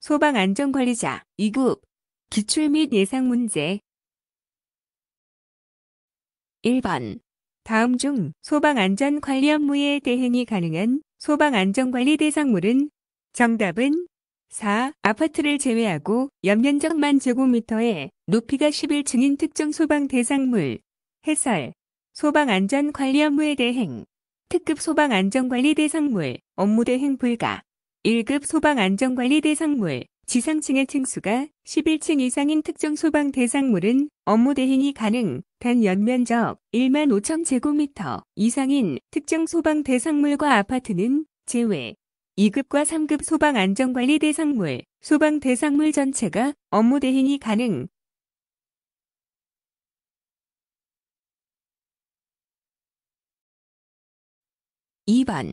소방안전관리자 2급 기출 및 예상 문제 1번 다음 중 소방안전관리 업무에 대행이 가능한 소방안전관리 대상물은 정답은 4. 아파트를 제외하고 연면적 만 제곱미터에 높이가 11층인 특정 소방 대상물 해설 소방안전관리 업무에 대행 특급 소방안전관리 대상물 업무 대행 불가 1급 소방안전관리 대상물, 지상층의 층수가 11층 이상인 특정 소방 대상물은 업무 대행이 가능, 단 연면적 1만 5천 제곱미터 이상인 특정 소방 대상물과 아파트는 제외. 2급과 3급 소방안전관리 대상물, 소방 대상물 전체가 업무 대행이 가능, 2번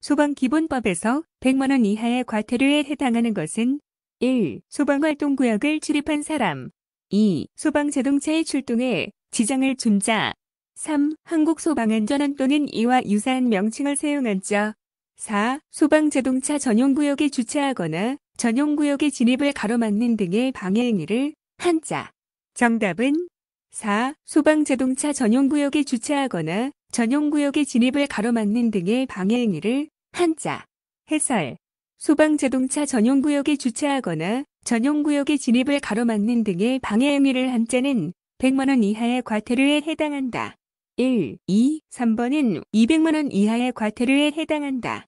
소방 기본법에서 100만 원 이하의 과태료에 해당하는 것은 1. 소방활동구역을 출입한 사람 2. 소방자동차의 출동에 지장을 준 자 3. 한국소방안전원 또는 이와 유사한 명칭을 사용한 자 4. 소방자동차 전용구역에 주차하거나 전용구역의 진입을 가로막는 등의 방해행위를 한 자 정답은 4. 소방자동차 전용구역에 주차하거나 전용구역의 진입을 가로막는 등의 방해 행위를 한자, 해설, 소방자동차 전용구역에 주차하거나 전용구역의 진입을 가로막는 등의 방해 행위를 한자는 100만원 이하의 과태료에 해당한다. 1, 2, 3번은 200만원 이하의 과태료에 해당한다.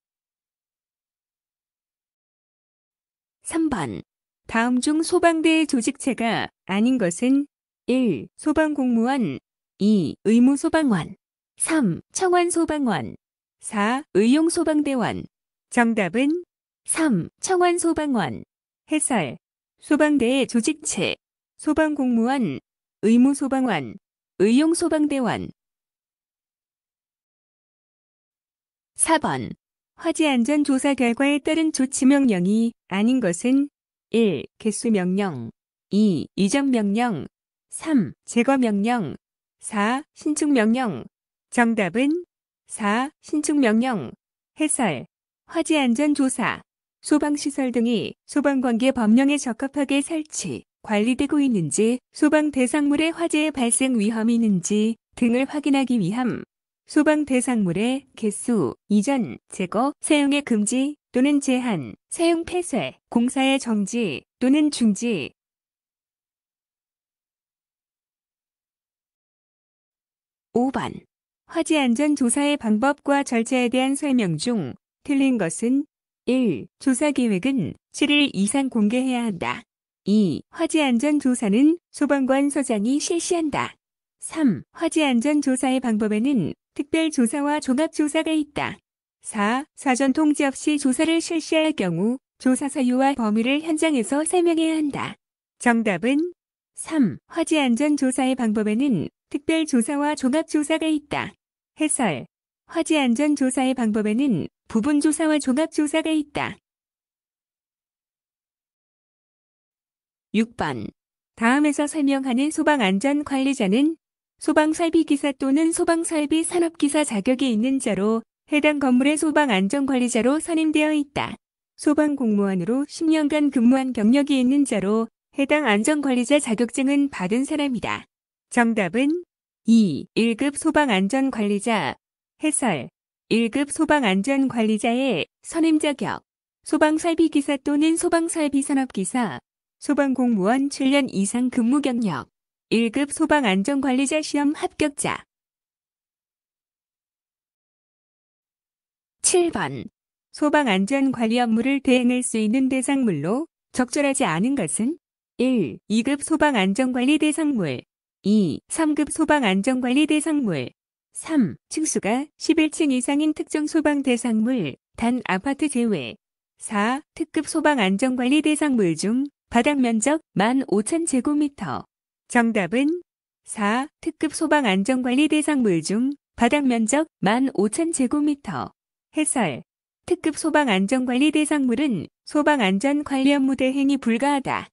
3번. 다음 중 소방대의 조직체가 아닌 것은 1. 소방공무원 2. 의무소방원 3. 청원소방원 4. 의용소방대원 정답은 3. 청원소방원 해설 소방대의 조직체 소방공무원 의무소방원 의용소방대원 4번 화재안전조사 결과에 따른 조치명령이 아닌 것은 1. 개수명령 2. 이전명령 3. 제거명령 4. 신축명령 정답은 4. 신축명령, 해설, 화재안전조사, 소방시설 등이 소방관계 법령에 적합하게 설치, 관리되고 있는지, 소방 대상물의 화재 발생 위험이 있는지 등을 확인하기 위함. 소방 대상물의 개수, 이전, 제거, 사용의 금지 또는 제한, 사용 폐쇄, 공사의 정지 또는 중지. 5번 화재 안전 조사의 방법과 절차에 대한 설명 중 틀린 것은 1. 조사 계획은 7일 이상 공개해야 한다. 2. 화재 안전 조사는 소방관 서장이 실시한다. 3. 화재 안전 조사의 방법에는 특별 조사와 종합 조사가 있다. 4. 사전 통지 없이 조사를 실시할 경우 조사 사유와 범위를 현장에서 설명해야 한다. 정답은 3. 화재 안전 조사의 방법에는 특별 조사와 종합 조사가 있다. 해설, 화재안전조사의 방법에는 부분조사와 종합조사가 있다. 6번 다음에서 설명하는 소방안전관리자는 소방설비기사 또는 소방설비 산업기사 자격이 있는 자로 해당 건물의 소방안전관리자로 선임되어 있다. 소방공무원으로 10년간 근무한 경력이 있는 자로 해당 안전관리자 자격증은 받은 사람이다. 정답은 2. 1급 소방안전관리자 해설 1급 소방안전관리자의 선임 자격 소방설비기사 또는 소방설비산업기사 소방공무원 7년 이상 근무 경력 1급 소방안전관리자 시험 합격자 7번 소방안전관리 업무를 대행할 수 있는 대상물로 적절하지 않은 것은 1. 2급 소방안전관리 대상물 2. 3급 소방 안전관리 대상물 3. 층수가 11층 이상인 특정 소방 대상물, 단 아파트 제외 4. 특급 소방 안전관리 대상물 중 바닥 면적 15,000제곱미터 정답은 4. 특급 소방 안전관리 대상물 중 바닥 면적 15,000제곱미터 해설 특급 소방 안전관리 대상물은 소방 안전 관련 무대 행위 불가하다.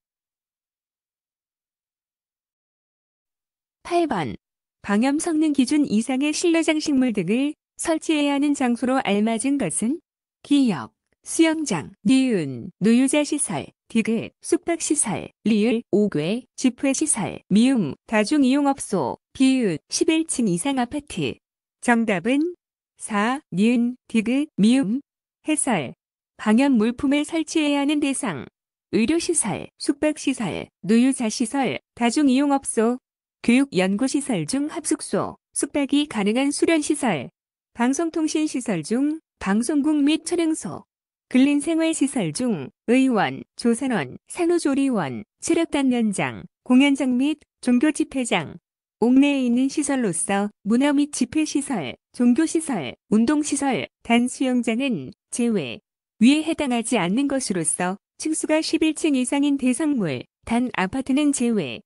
8번 방염 성능 기준 이상의 실내 장식물 등을 설치해야 하는 장소로 알맞은 것은 기역, 수영장, 니은, 노유자 시설, 디귿, 숙박시설, 리을, 오괴, 집회시설, 미음, 다중이용업소, 비읍, 11층 이상 아파트. 정답은 4. 니은, 디귿, 미음, 해설, 방염 물품을 설치해야 하는 대상, 의료시설, 숙박시설, 노유자시설, 다중이용업소, 교육연구시설 중 합숙소, 숙박이 가능한 수련시설, 방송통신시설 중 방송국 및 촬영소, 근린생활시설 중 의원, 조산원, 산후조리원, 체력단련장, 공연장 및 종교집회장, 옥내에 있는 시설로서 문화 및 집회시설, 종교시설, 운동시설, 단수영장은 제외, 위에 해당하지 않는 것으로서 층수가 11층 이상인 대상물, 단 아파트는 제외,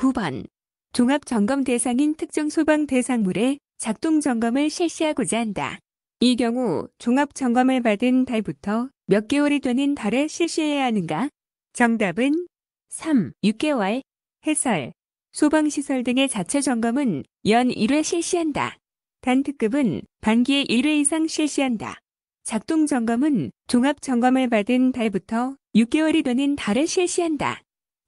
9번 종합점검 대상인 특정 소방 대상물의 작동 점검을 실시하고자 한다. 이 경우 종합 점검을 받은 달부터 몇 개월이 되는 달에 실시해야 하는가? 정답은 3. 6개월. 해설. 소방시설 등의 자체 점검은 연 1회 실시한다. 단특급은 반기에 1회 이상 실시한다. 작동 점검은 종합 점검을 받은 달부터 6개월이 되는 달에 실시한다.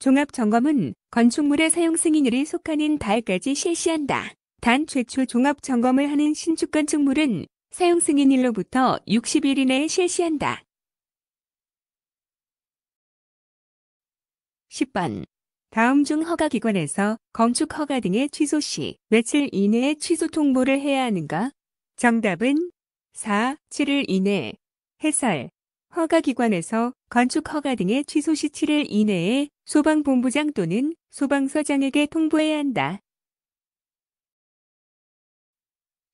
종합점검은 건축물의 사용 승인율이 속하는 달까지 실시한다. 단 최초 종합점검을 하는 신축 건축물은 사용 승인일로부터 60일 이내에 실시한다. 10번. 다음 중 허가기관에서 건축 허가 등의 취소 시 며칠 이내에 취소 통보를 해야 하는가? 정답은 4, 7일 이내. 해설. 허가기관에서 건축 허가 등의 취소 시 7일 이내에 소방본부장 또는 소방서장에게 통보해야 한다.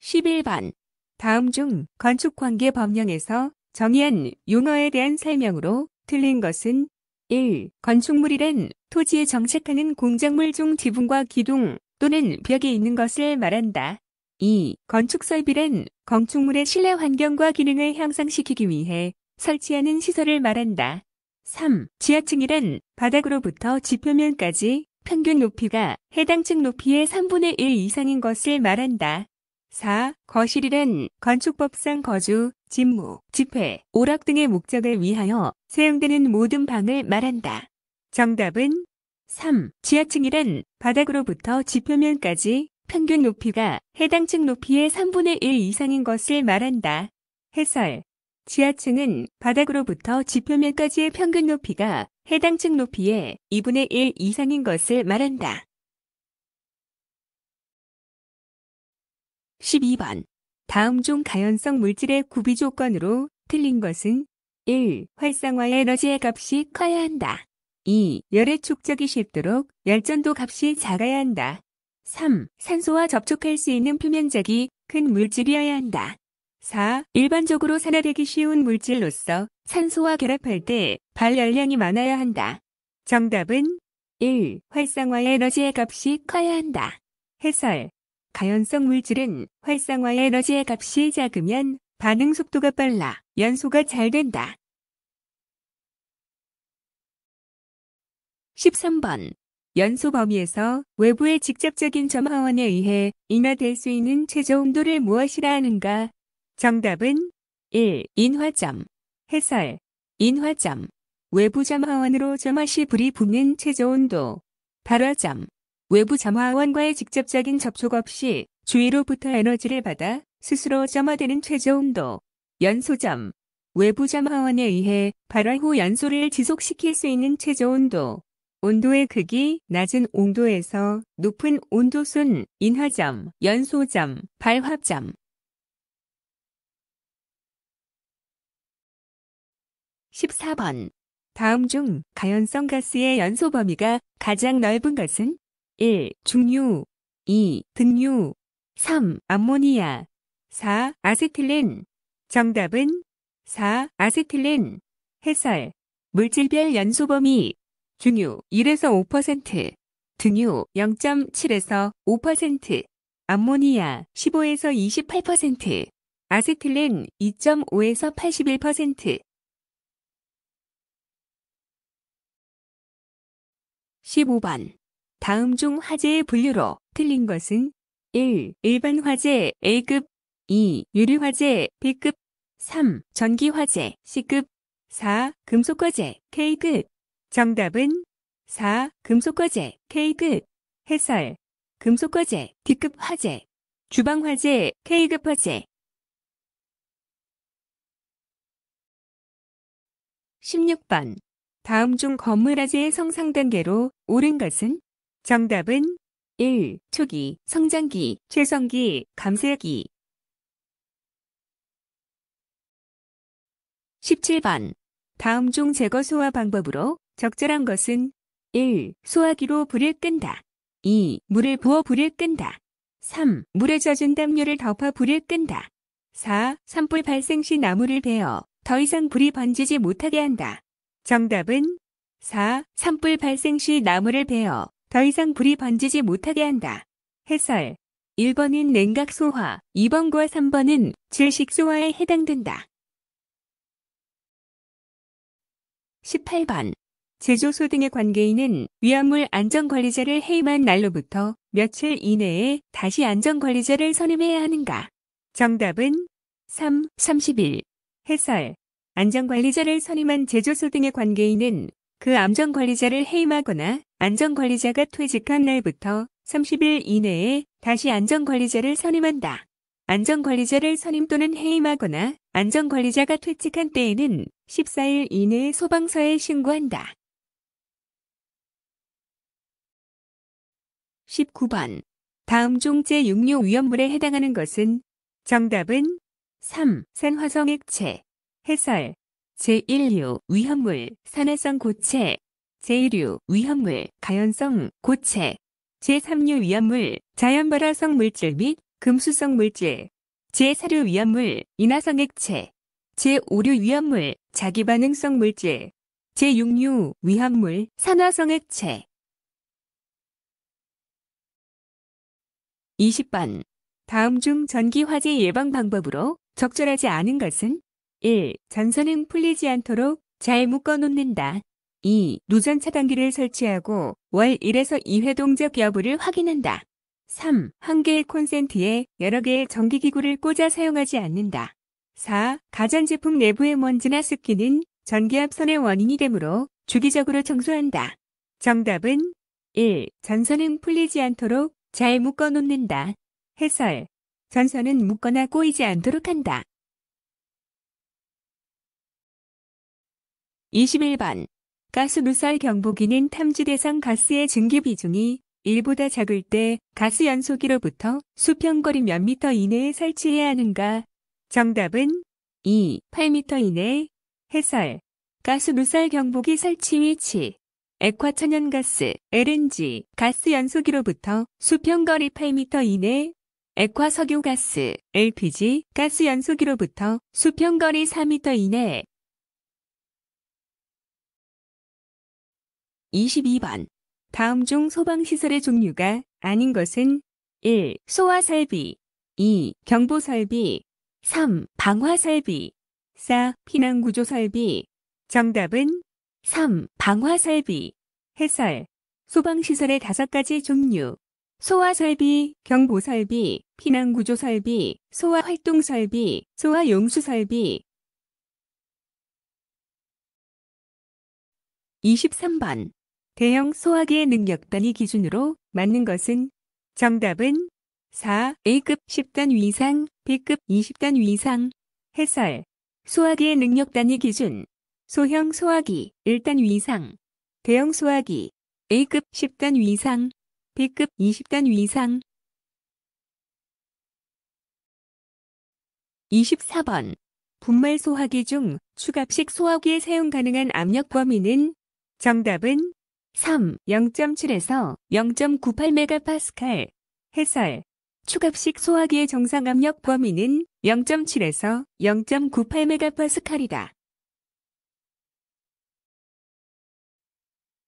11번 다음 중 건축관계 법령에서 정의한 용어에 대한 설명으로 틀린 것은 1. 건축물이란 토지에 정착하는 공작물 중 지붕과 기둥 또는 벽에 있는 것을 말한다. 2. 건축설비란 건축물의 실내 환경과 기능을 향상시키기 위해 설치하는 시설을 말한다. 3. 지하층이란 바닥으로부터 지표면까지 평균 높이가 해당 층 높이의 3분의 1 이상인 것을 말한다. 4. 거실이란 건축법상 거주, 집무, 집회, 오락 등의 목적을 위하여 사용되는 모든 방을 말한다. 정답은 3. 지하층이란 바닥으로부터 지표면까지 평균 높이가 해당 층 높이의 3분의 1 이상인 것을 말한다. 해설 지하층은 바닥으로부터 지표면까지의 평균 높이가 해당 층 높이의 2분의 1 이상인 것을 말한다. 12번 다음 중 가연성 물질의 구비 조건으로 틀린 것은 1. 활성화 에너지의 값이 커야 한다. 2. 열의 축적이 쉽도록 열전도 값이 작아야 한다. 3. 산소와 접촉할 수 있는 표면적이 큰 물질이어야 한다. 4. 일반적으로 산화되기 쉬운 물질로서 산소와 결합할 때 발열량이 많아야 한다. 정답은 1. 활성화의 에너지의 값이 커야 한다. 해설. 가연성 물질은 활성화의 에너지의 값이 작으면 반응 속도가 빨라 연소가 잘 된다. 13번. 연소 범위에서 외부의 직접적인 점화원에 의해 인화될 수 있는 최저 온도를 무엇이라 하는가? 정답은 1. 인화점 해설 인화점 외부 점화원으로 점화시 불이 붙는 최저온도 발화점 외부 점화원과의 직접적인 접촉 없이 주위로부터 에너지를 받아 스스로 점화되는 최저온도 연소점 외부 점화원에 의해 발화 후 연소를 지속시킬 수 있는 최저온도 온도의 크기 낮은 온도에서 높은 온도순 인화점 연소점 발화점 14번. 다음 중 가연성 가스의 연소 범위가 가장 넓은 것은 1. 중류 2. 등류 3. 암모니아 4. 아세틸렌 정답은 4. 아세틸렌 해설 물질별 연소 범위 중류 1에서 5% 등유 0.7에서 5%, 암모니아 15에서 28%, 아세틸렌 2.5에서 81%. 15번. 다음 중 화재의 분류로 틀린 것은 1. 일반 화재 A급 2. 유리 화재 B급 3. 전기 화재 C급 4. 금속 화재 K급 정답은 4. 금속 화재 K급 해설 금속 화재 D급 화재 주방 화재 K급 화재 16번 다음 중 건물아재의 성상 단계로 옳은 것은? 정답은 1. 초기, 성장기, 최성기, 감세기 17번 다음 중 제거 소화 방법으로 적절한 것은 1. 소화기로 불을 끈다. 2. 물을 부어 불을 끈다. 3. 물에 젖은 담요를 덮어 불을 끈다. 4. 산불 발생 시 나무를 베어 더 이상 불이 번지지 못하게 한다. 정답은 4. 산불 발생 시 나무를 베어 더 이상 불이 번지지 못하게 한다. 해설 1번은 냉각 소화, 2번과 3번은 질식 소화에 해당된다. 18번 제조소 등의 관계인은 위안물 안전관리자를 해임한 날로부터 며칠 이내에 다시 안전관리자를 선임해야 하는가? 정답은 3. 30일 해설 안전관리자를 선임한 제조소 등의 관계인은 그 안전관리자를 해임하거나 안전관리자가 퇴직한 날부터 30일 이내에 다시 안전관리자를 선임한다. 안전관리자를 선임 또는 해임하거나 안전관리자가 퇴직한 때에는 14일 이내에 소방서에 신고한다. 19번 다음 종제 육류 위험물에 해당하는 것은 정답은 3. 산화성 액체 해설 제1류 위험물 산화성 고체 제2류 위험물 가연성 고체 제3류 위험물 자연발화성 물질 및 금수성 물질 제4류 위험물 인화성 액체 제5류 위험물 자기반응성 물질 제6류 위험물 산화성 액체 20번 다음 중 전기화재 예방 방법으로 적절하지 않은 것은 1. 전선은 풀리지 않도록 잘 묶어놓는다. 2. 누전 차단기를 설치하고 월 1에서 2회 동작 여부를 확인한다. 3. 한 개의 콘센트에 여러 개의 전기기구를 꽂아 사용하지 않는다. 4. 가전제품 내부의 먼지나 습기는 전기합선의 원인이 되므로 주기적으로 청소한다. 정답은 1. 전선은 풀리지 않도록 잘 묶어 놓는다. 해설. 전선은 묶거나 꼬이지 않도록 한다. 21번. 가스 누설 경보기는 탐지 대상 가스의 증기 비중이 1보다 작을 때 가스 연소기로부터 수평거리 몇 미터 이내에 설치해야 하는가? 정답은 2. 8미터 이내. 해설. 가스 누설 경보기 설치 위치. 액화천연가스, LNG, 가스 연소기로부터 수평거리 8미터 이내, 액화석유가스, LPG, 가스 연소기로부터 수평거리 4미터 이내, 22번. 다음 중 소방시설의 종류가 아닌 것은 1. 소화설비 2. 경보설비 3. 방화설비 4. 피난구조설비 정답은 3. 방화설비 해설 소방시설의 다섯 가지 종류 소화설비, 경보설비, 피난구조설비, 소화활동설비, 소화용수설비 23번 대형 소화기의 능력 단위 기준으로 맞는 것은 정답은 4. A급 10단 위상, B급 20단 위상. 해설. 소화기의 능력 단위 기준. 소형 소화기 1단 위상. 대형 소화기 A급 10단 위상, B급 20단 위상. 24번. 분말 소화기 중추가식 소화기에 사용 가능한 압력 범위는 정답은 3. 0.7에서 0.98MPa 해설 추가식 소화기의 정상 압력 범위는 0.7에서 0.98MPa이다.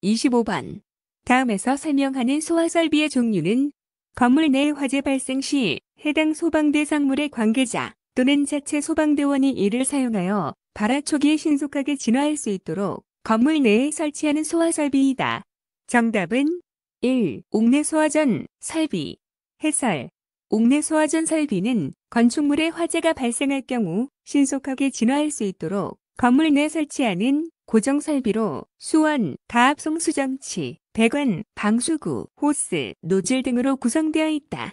25번 다음에서 설명하는 소화설비의 종류는 건물 내 화재 발생 시 해당 소방대 상물의 관계자 또는 자체 소방대원이 이를 사용하여 발화초기에 신속하게 진화할 수 있도록 건물 내에 설치하는 소화설비이다. 정답은 1. 옥내 소화전 설비 해설 옥내 소화전 설비는 건축물에 화재가 발생할 경우 신속하게 진화할 수 있도록 건물 내 설치하는 고정 설비로 수원, 가압 송수정치, 배관, 방수구, 호스, 노즐 등으로 구성되어 있다.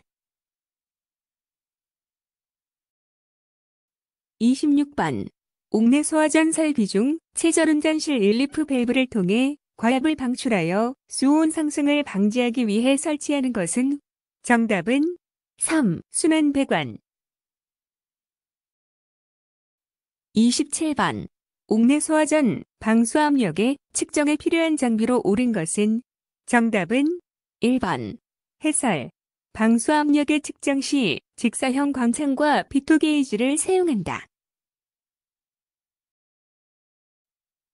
26번 옥내 소화전설 비중 체절운전실 1, 리프 밸브를 통해 과압을 방출하여 수온 상승을 방지하기 위해 설치하는 것은 정답은 3. 수면 배관 27번 옥내 소화전 방수압력의 측정에 필요한 장비로 오른 것은 정답은 1번 해설 방수압력의 측정 시 직사형 광창과 비토 게이지를 사용한다.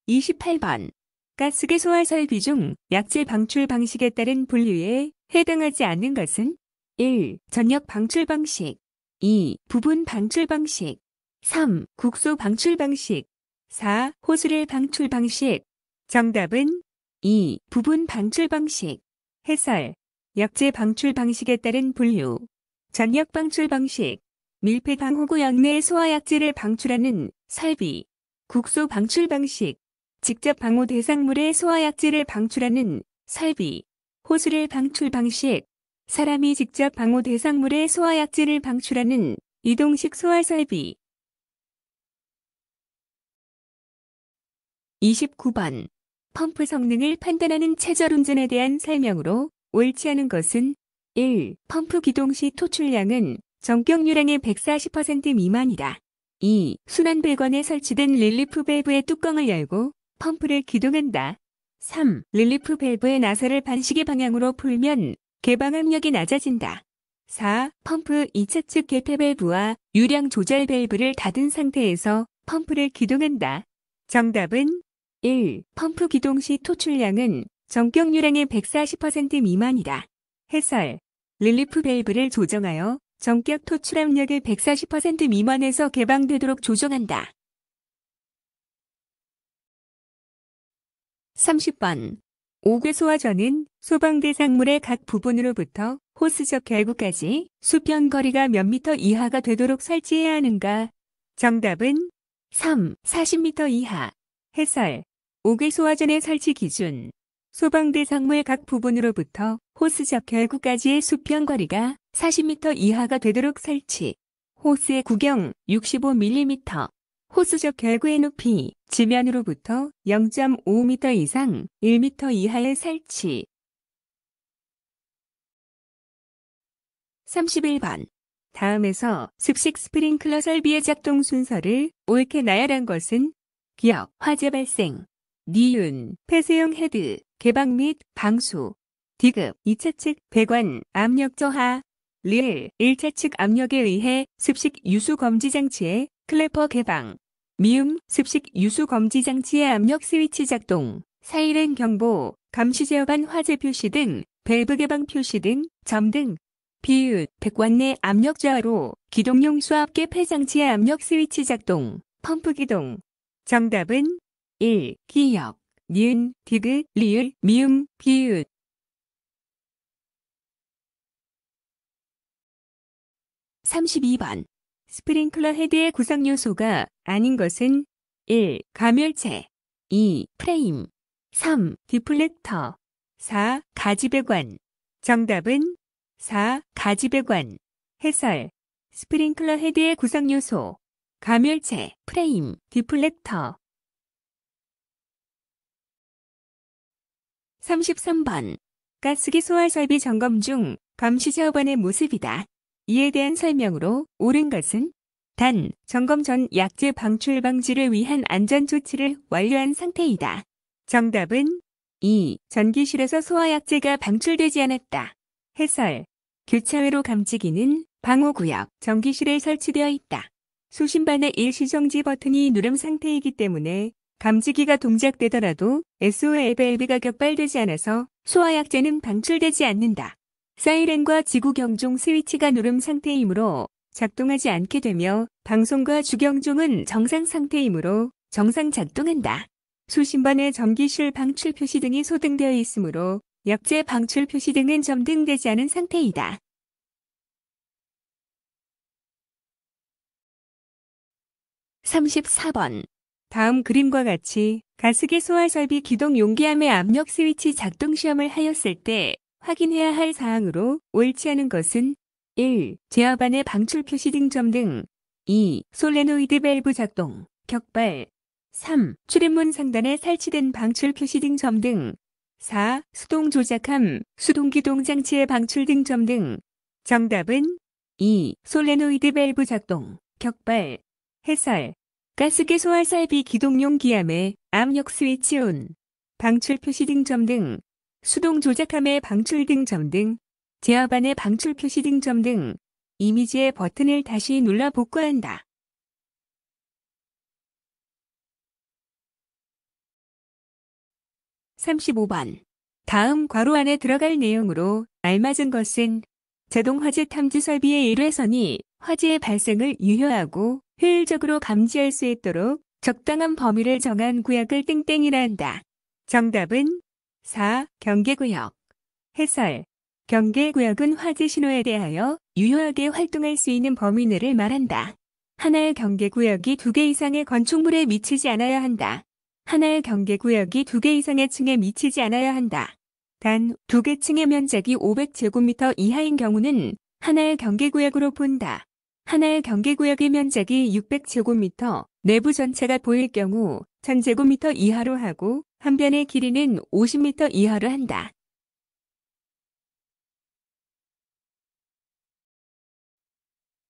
28번 가스계 소화 설비 중 약질 방출 방식에 따른 분류에 해당하지 않는 것은 1. 전역 방출 방식 2. 부분 방출 방식 3. 국소 방출 방식 4. 호수를 방출 방식 정답은 2. 부분 방출 방식 해설 약재 방출 방식에 따른 분류 전역 방출 방식 밀폐 방호구 역내 소화약재를 방출하는 설비 국소 방출 방식 직접 방호 대상물의 소화약질을 방출하는 설비, 호수를 방출 방식, 사람이 직접 방호 대상물의 소화약질을 방출하는 이동식 소화설비. 29번. 펌프 성능을 판단하는 체절 운전에 대한 설명으로 옳지 않은 것은 1. 펌프 기동 시 토출량은 정격 유량의 140% 미만이다. 2. 순환 배관에 설치된 릴리프 밸브의 뚜껑을 열고 펌프를 기동한다. 3. 릴리프 밸브의 나사를 반시계 방향으로 풀면 개방 압력이 낮아진다. 4. 펌프 2차 측 개폐 밸브와 유량 조절 밸브를 닫은 상태에서 펌프를 기동한다. 정답은 1. 펌프 기동 시 토출량은 정격 유량의 140% 미만이다. 해설. 릴리프 밸브를 조정하여 정격 토출 압력을140% 미만에서 개방되도록 조정한다. 30번. 오괴소화전은 소방대상물의 각 부분으로부터 호스적 결구까지 수평 거리가 몇 미터 이하가 되도록 설치해야 하는가? 정답은 3. 40미터 이하. 해설. 오괴소화전의 설치 기준. 소방대상물 각 부분으로부터 호스적 결구까지의 수평 거리가 40미터 이하가 되도록 설치. 호스의 구경 65mm. 호수적 결구의 높이, 지면으로부터 0.5m 이상 1m 이하의 설치 31번. 다음에서 습식 스프링클러 설비의 작동 순서를 옳게 나열한 것은 기억, 화재 발생, 니은, 폐쇄형 헤드, 개방 및 방수, 디급, 2차 측 배관, 압력 저하, 릴, 1차 측 압력에 의해 습식 유수 검지 장치의 클래퍼 개방, 미음, 습식 유수 검지 장치의 압력 스위치 작동, 사이렌 경보, 감시 제어반 화재 표시 등, 밸브 개방 표시 등, 점 등, 비윷, 백관 내 압력 저하로, 기동용 수압계 폐장치의 압력 스위치 작동, 펌프 기동. 정답은 1. 기역, 니은, 디귿, 리을, 미음, 비윷. 삼십번 스프링클러 헤드의 구성 요소가 아닌 것은 1. 가멸체 2. 프레임 3. 디플렉터 4. 가지배관 정답은 4. 가지배관 해설 스프링클러 헤드의 구성 요소 가멸체, 프레임, 디플렉터 33번 가스기 소화 설비 점검 중 감시 작업원의 모습이다. 이에 대한 설명으로 옳은 것은 단 점검 전 약제 방출 방지를 위한 안전 조치를 완료한 상태이다. 정답은 2. 전기실에서 소화약제가 방출되지 않았다. 해설. 교차회로 감지기는 방호구역 전기실에 설치되어 있다. 수신반의 일시정지 버튼이 누름 상태이기 때문에 감지기가 동작되더라도 SOLBLB가 격발되지 않아서 소화약제는 방출되지 않는다. 사이렌과 지구경종 스위치가 누름 상태이므로 작동하지 않게 되며 방송과 주경종은 정상 상태이므로 정상 작동한다. 수신반의 전기실 방출 표시 등이 소등되어 있으므로 약제 방출 표시 등은 점등되지 않은 상태이다. 3 4번 다음 그림과 같이 가스계 소화설비 기동 용기함의 압력 스위치 작동 시험을 하였을 때 확인해야 할 사항으로 옳지 않은 것은 1. 제어반의 방출 표시 등점 등 2. 솔레노이드 밸브 작동, 격발 3. 출입문 상단에 설치된 방출 표시 등점 등 4. 수동 조작함, 수동기동 장치의 방출 등 점 등 정답은 2. 솔레노이드 밸브 작동, 격발 해설 가스계 소화살비 기동용 기암의 압력 스위치 온, 방출 표시 등점 등 수동 조작함의 방출 등점 등, 제어반의 방출 표시 등점 등 이미지의 버튼을 다시 눌러 복구한다. 3 5번 다음 괄호 안에 들어갈 내용으로 알맞은 것은 자동 화재 탐지 설비의 일회선이 화재의 발생을 유효하고 효율적으로 감지할 수 있도록 적당한 범위를 정한 구약을 땡땡이라 한다. 정답은 4. 경계구역 해설 경계구역은 화재 신호에 대하여 유효하게 활동할 수 있는 범위 내를 말한다. 하나의 경계구역이 두 개 이상의 건축물에 미치지 않아야 한다. 하나의 경계구역이 두 개 이상의 층에 미치지 않아야 한다. 단, 두 개 층의 면적이 500제곱미터 이하인 경우는 하나의 경계구역으로 본다. 하나의 경계구역의 면적이 600제곱미터, 내부 전체가 보일 경우 1000제곱미터 이하로 하고 한 변의 길이는 50미터 이하로 한다.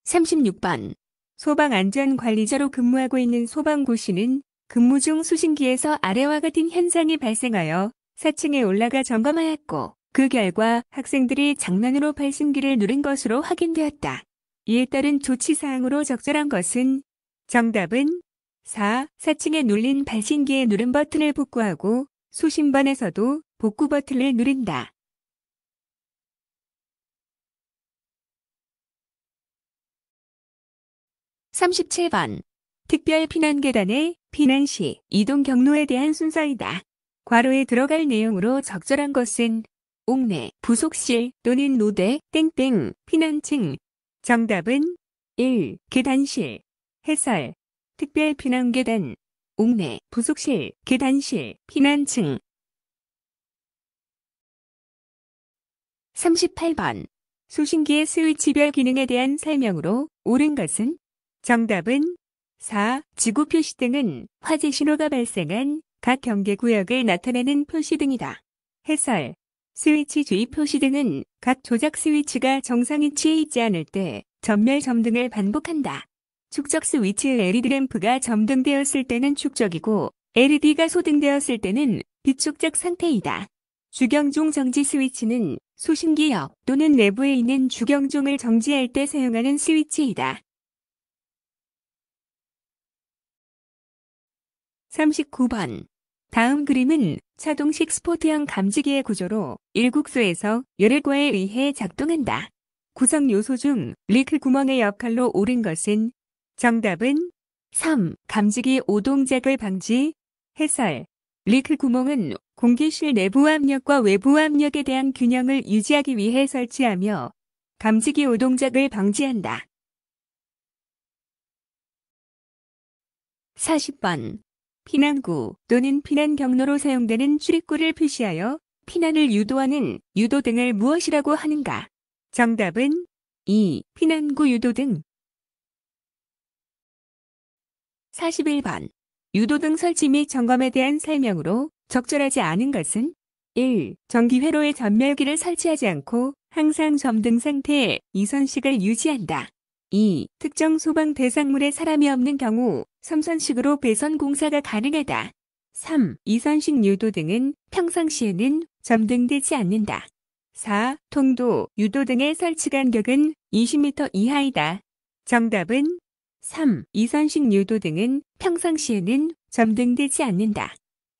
3 6번 소방안전관리자로 근무하고 있는 소방고시는 근무 중 수신기에서 아래와 같은 현상이 발생하여 4층에 올라가 점검하였고 그 결과 학생들이 장난으로 발신기를 누른 것으로 확인되었다. 이에 따른 조치사항으로 적절한 것은 정답은 4. 4층에 눌린 발신기의 누른 버튼을 복구하고 수신번에서도 복구 버튼을 누른다. 3 7번 특별 피난 계단의 피난 시 이동 경로에 대한 순서이다. 괄호에 들어갈 내용으로 적절한 것은 옥내, 부속실 또는 노대, 땡땡, 피난층. 정답은 1. 계단실. 해설 특별 피난계단, 옥내, 부속실, 계단실, 피난층 38번 수신기의 스위치별 기능에 대한 설명으로 옳은 것은 정답은 4. 지구 표시등은 화재 신호가 발생한 각 경계구역을 나타내는 표시등이다. 해설 스위치 주의 표시등은 각 조작 스위치가 정상 위치에 있지 않을 때 전멸 점등을 반복한다. 축적수 위치의 LED 램프가 점등되었을 때는 축적이고 LED가 소등되었을 때는 비축적 상태이다. 주경종 정지 스위치는 수신기역 또는 내부에 있는 주경종을 정지할 때 사용하는 스위치이다. 39번 다음 그림은 차동식 스포트형 감지기의 구조로 일국소에서 열외과에 의해 작동한다. 구성 요소 중 리클 구멍의 역할로 오른 것은 정답은 3. 감지기 오동작을 방지. 해설. 리크 구멍은 공기실 내부 압력과 외부 압력에 대한 균형을 유지하기 위해 설치하며 감지기 오동작을 방지한다. 40번. 피난구 또는 피난 경로로 사용되는 출입구를 표시하여 피난을 유도하는 유도 등을 무엇이라고 하는가? 정답은 2. 피난구 유도 등 41번 유도 등 설치 및 점검에 대한 설명으로 적절하지 않은 것은 1. 전기회로에 전멸기를 설치하지 않고 항상 점등 상태에 이선식을 유지한다. 2. 특정 소방 대상물에 사람이 없는 경우 섬선식으로 배선 공사가 가능하다. 3. 이선식 유도 등은 평상시에는 점등되지 않는다. 4. 통도, 유도 등의 설치 간격은 20m 이하이다. 정답은 3. 이선식 유도 등은 평상시에는 점등되지 않는다.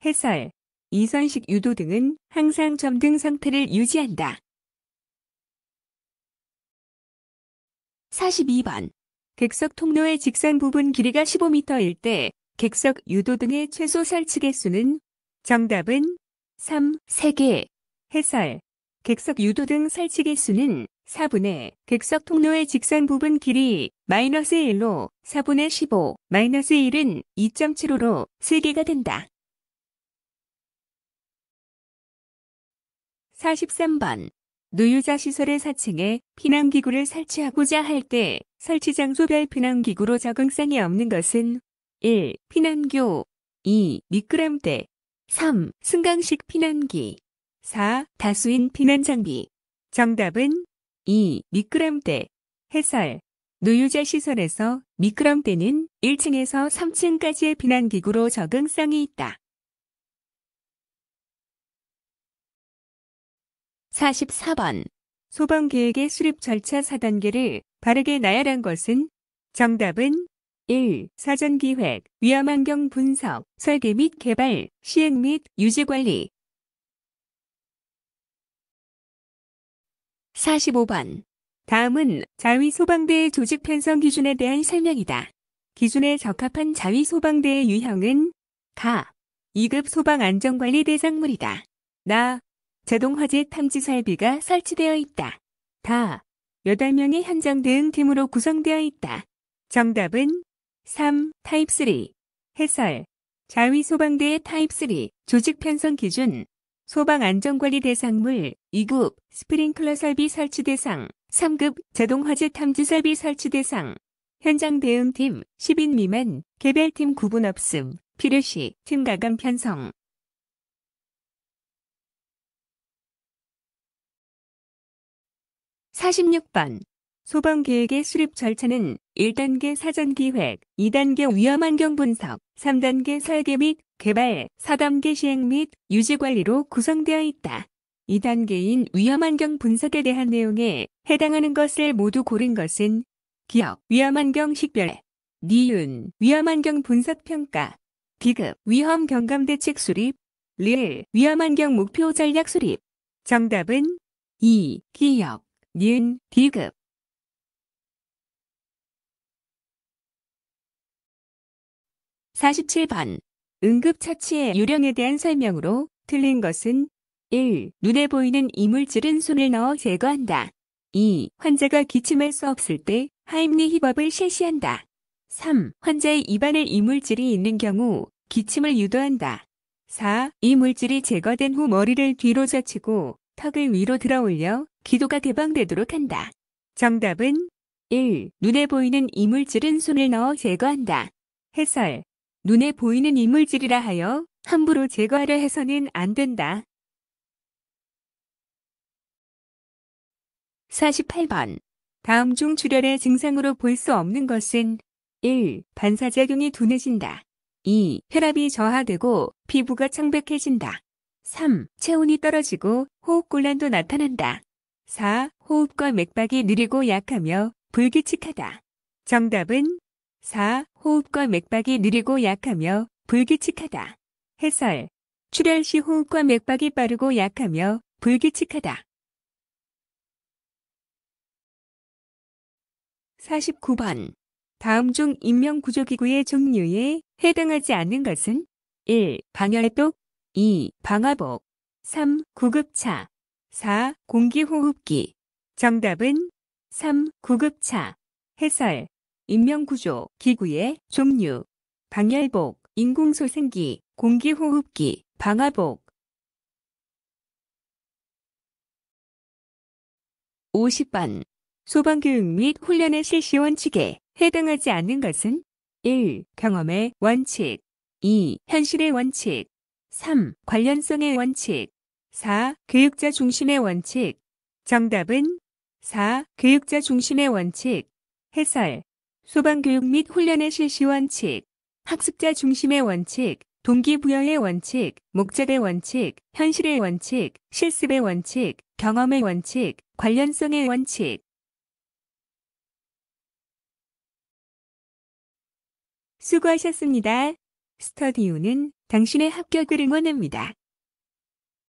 해설. 이선식 유도 등은 항상 점등 상태를 유지한다. 42번. 객석 통로의 직선 부분 길이가 15m일 때 객석 유도 등의 최소 설치 개수는 정답은 3, 3개. 해설. 객석 유도 등설치계 수는 4분의 객석 통로의 직선 부분 길이 마이너스 1로 4분의 15, 마이너스 1은 2.75로 3개가 된다. 43번 노유자 시설의 4층에 피난기구를 설치하고자 할 때 설치 장소별 피난기구로 적응성이 없는 것은 1. 피난교 2. 미끄럼대 3. 승강식 피난기 4. 다수인 피난 장비. 정답은 2. 미끄럼대. 해설. 노유자 시설에서 미끄럼대는 1층에서 3층까지의 비난기구로 적응성이 있다. 44번. 소방계획의 수립 절차 4단계를 바르게 나열한 것은 정답은 1. 사전기획, 위험환경 분석, 설계 및 개발, 시행 및 유지관리, 45번. 다음은 자위소방대의 조직 편성 기준에 대한 설명이다. 기준에 적합한 자위소방대의 유형은 가, 2급 소방안전관리 대상물이다. 나, 자동화재 탐지 설비가 설치되어 있다. 다, 8명의 현장 대응 팀으로 구성되어 있다. 정답은 3. 타입 3. 해설. 자위소방대의 타입 3. 조직 편성 기준. 소방안전관리 대상물 2급 스프링클러 설비 설치 대상 3급 자동화재 탐지 설비 설치 대상 현장 대응팀 10인 미만 개별팀 구분 없음 필요시 팀 가감 편성 4 6번 소방계획의 수립 절차는 1단계 사전기획, 2단계 위험환경 분석, 3단계 설계 및 개발, 4단계 시행 및 유지 관리로 구성되어 있다. 2단계인 위험환경 분석에 대한 내용에 해당하는 것을 모두 고른 것은 기억, 위험환경 식별, 니은, 위험환경 분석평가, 비급, 위험경감대책 수립, 릴, 위험환경 목표 전략 수립. 정답은 2. 기억, 니은, 비급 47번 응급처치의 요령에 대한 설명으로 틀린 것은 1. 눈에 보이는 이물질은 손을 넣어 제거한다. 2. 환자가 기침할 수 없을 때 하임리 힙업을 실시한다. 3. 환자의 입안에 이물질이 있는 경우 기침을 유도한다. 4. 이물질이 제거된 후 머리를 뒤로 젖히고 턱을 위로 들어 올려 기도가 개방되도록 한다. 정답은 1. 눈에 보이는 이물질은 손을 넣어 제거한다. 해설 눈에 보이는 이물질이라 하여 함부로 제거하려 해서는 안 된다. 48번 다음 중 출혈의 증상으로 볼 수 없는 것은 1. 반사작용이 둔해진다. 2. 혈압이 저하되고 피부가 창백해진다. 3. 체온이 떨어지고 호흡곤란도 나타난다. 4. 호흡과 맥박이 느리고 약하며 불규칙하다. 정답은 4. 호흡과 맥박이 느리고 약하며 불규칙하다. 해설. 출혈 시 호흡과 맥박이 빠르고 약하며 불규칙하다. 49번. 다음 중 인명구조기구의 종류에 해당하지 않는 것은 1. 방열독 2. 방화복 3. 구급차 4. 공기호흡기 정답은 3. 구급차 해설 인명구조, 기구의 종류, 방열복, 인공소생기, 공기호흡기, 방화복 50번 소방교육 및 훈련의 실시 원칙에 해당하지 않는 것은 1. 경험의 원칙 2. 현실의 원칙 3. 관련성의 원칙 4. 교육자 중심의 원칙 정답은 4. 교육자 중심의 원칙 해설 소방교육 및 훈련의 실시 원칙, 학습자 중심의 원칙, 동기부여의 원칙, 목적의 원칙, 현실의 원칙, 실습의 원칙, 경험의 원칙, 관련성의 원칙. 수고하셨습니다. 스터디오는 당신의 합격을 응원합니다.